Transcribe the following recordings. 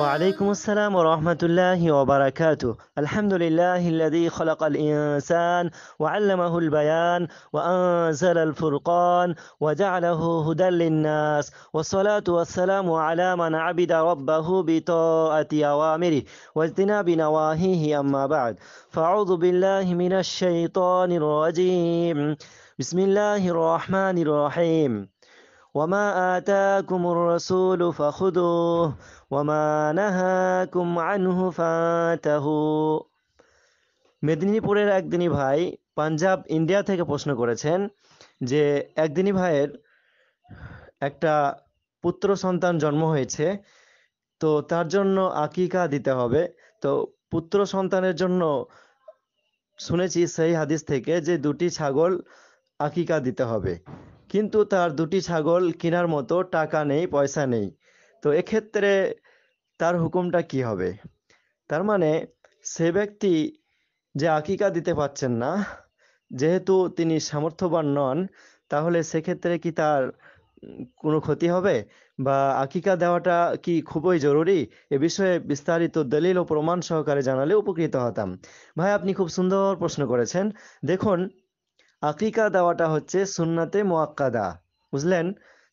وعليكم السلام ورحمة الله وبركاته الحمد لله الذي خلق الإنسان وعلمه البيان وأنزل الفرقان وجعله هدى للناس والصلاة والسلام على من عبد ربه بطاعة أوامره واجتناب نواهيه أما بعد فأعوذ بالله من الشيطان الرجيم بسم الله الرحمن الرحيم وما آتاكم الرسول فخذوه وما نهاكم عنه فانتهوا মেদিনীপুরের একদিনই ভাই পাঞ্জাব ইন্ডিয়া থেকে প্রশ্ন করেছেন যে একদিনই ভাইয়ের একটা পুত্র সন্তান জন্ম হয়েছে তো তার জন্য আকিকা দিতে হবে তো পুত্র সন্তানের জন্য শুনেছি সেই হাদিস থেকে যে দুটি ছাগল আকিকা দিতে হবে কিন্তু তার দুটি ছাগল কেনার মতো টাকা নেই পয়সা নেই তো এক্ষেত্রে তার হুকুমটা কি হবে তার মানে সে ব্যক্তি যে আকিকা দিতে পারছেন না যেহেতু তিনি সামর্থ্যবান নন তাহলে সেক্ষেত্রে কি তার কোনো ক্ষতি হবে বা আকিকা দেওয়াটা কি খুবই জরুরি এ বিষয়ে বিস্তারিত দলিল ও প্রমাণ সহকারে জানালে উপকৃত হতাম ভাই আপনি খুব সুন্দর প্রশ্ন করেছেন দেখুন আকিকা দেওয়াটা হচ্ছে সুন্নাতে মোয়াক্কাদা বুঝলেন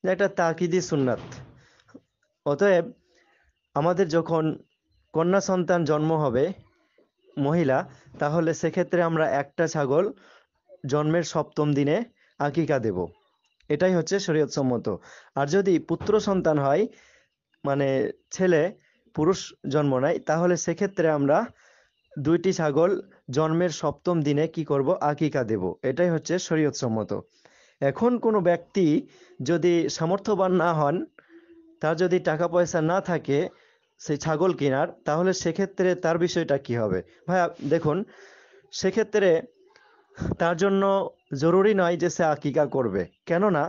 যে একটা তাকিদি সুন্নাত অতএব আমাদের যখন কন্যা সন্তান জন্ম হবে মহিলা তাহলে সেক্ষেত্রে আমরা একটা ছাগল জন্মের সপ্তম দিনে আকিকা দেব এটাই হচ্ছে সম্মত আর যদি পুত্র সন্তান হয় মানে ছেলে পুরুষ জন্ম নেয় তাহলে সেক্ষেত্রে আমরা দুইটি ছাগল জন্মের সপ্তম দিনে কি করব আকিকা দেব এটাই হচ্ছে শরীয়ত সম্মত এখন কোনো ব্যক্তি যদি সামর্থ্যবান না হন তার যদি টাকা পয়সা না থাকে সেই ছাগল কেনার তাহলে সেক্ষেত্রে তার বিষয়টা কি হবে ভাই দেখুন সেক্ষেত্রে তার জন্য জরুরি নয় যে সে আকিকা করবে কেননা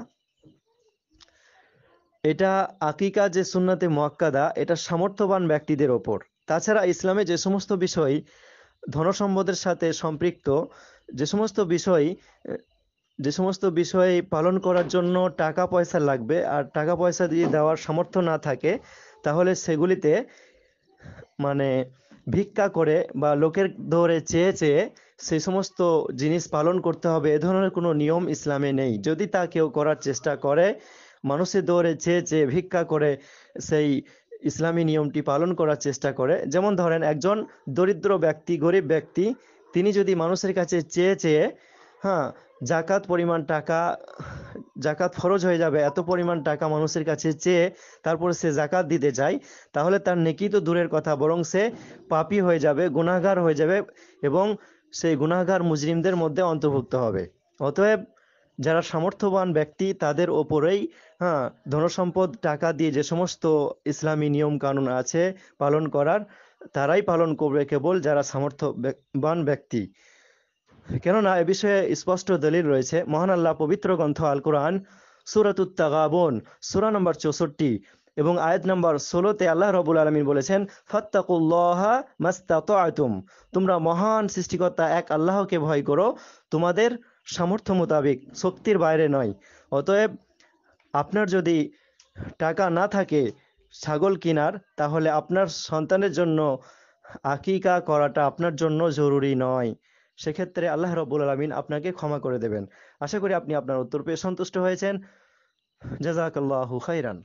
এটা আকিকা যে সুন্নাতে মোয়াক্কাদা এটা সামর্থ্যবান ব্যক্তিদের ওপর তাছাড়া ইসলামে যে সমস্ত বিষয় ধনসম্পদের সাথে সম্পৃক্ত যে সমস্ত বিষয় যে সমস্ত বিষয় পালন করার জন্য টাকা পয়সা লাগবে আর টাকা পয়সা দিয়ে দেওয়ার সামর্থ্য না থাকে তাহলে সেগুলিতে মানে ভিক্ষা করে বা লোকের ধরে চেয়ে চেয়ে সেই সমস্ত জিনিস পালন করতে হবে এ ধরনের কোনো নিয়ম ইসলামে নেই যদি তা কেউ করার চেষ্টা করে মানুষের দৌড়ে চেয়ে চেয়ে ভিক্ষা করে সেই ইসলামী নিয়মটি পালন করার চেষ্টা করে যেমন ধরেন একজন দরিদ্র ব্যক্তি গরিব ব্যক্তি তিনি যদি মানুষের কাছে চেয়ে চেয়ে হ্যাঁ জাকাত পরিমাণ টাকা জাকাত ফরজ হয়ে যাবে এত পরিমাণ টাকা মানুষের কাছে চেয়ে তারপর সে জাকাত দিতে চায় তাহলে তার নেকি তো দূরের কথা বরং সে পাপি হয়ে যাবে গুনাগার হয়ে যাবে এবং সেই গুনাহগার মুজরিমদের মধ্যে অন্তর্ভুক্ত হবে অতএব যারা সামর্থ্যবান ব্যক্তি তাদের ওপরেই হ্যাঁ ধনসম্পদ টাকা দিয়ে যে সমস্ত ইসলামী নিয়ম কানুন আছে পালন করার তারাই পালন করবে কেবল যারা সামর্থ্যবান ব্যক্তি কেননা এ বিষয়ে স্পষ্ট দলিল রয়েছে মহান আল্লাহ পবিত্র গ্রন্থ আল কোরআন সুরাতুত্তাগাবন সুরা নম্বর চৌষট্টি এবং আয়াত নম্বর ষোলোতে আল্লাহ রবুল আলমিন বলেছেন ফত্তাকুল্লাহা মাস্তাত তোমরা মহান সৃষ্টিকর্তা এক আল্লাহকে ভয় করো তোমাদের সামর্থ্য মোতাবেক শক্তির বাইরে নয় অতএব আপনার যদি টাকা না থাকে ছাগল কেনার তাহলে আপনার সন্তানের জন্য আকিকা করাটা আপনার জন্য জরুরি নয় সেক্ষেত্রে আল্লাহ রব্বুল আলমিন আপনাকে ক্ষমা করে দেবেন আশা করি আপনি আপনার উত্তর পেয়ে সন্তুষ্ট হয়েছেন জাজাকাল্লাহু খাইরান